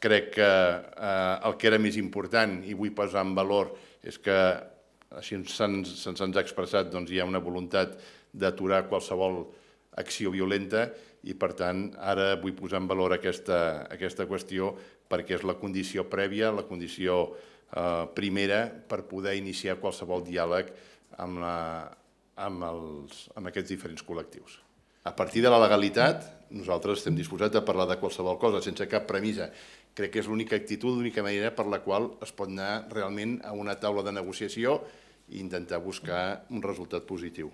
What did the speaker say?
Crec que eh, el que era més important, i vull posar en valor, és que, així se'ns se ens ha expressat, doncs hi ha una voluntat d'aturar qualsevol acció violenta i, per tant, ara vull posar en valor aquesta, aquesta qüestió perquè és la condició prèvia, la condició eh, primera per poder iniciar qualsevol diàleg amb, la, amb, els, amb aquests diferents col·lectius. A partir de la legalitat, nosaltres estem disposats a parlar de qualsevol cosa, sense cap premissa. Crec que és l'única actitud, l'única manera per la qual es pot anar realment a una taula de negociació i intentar buscar un resultat positiu.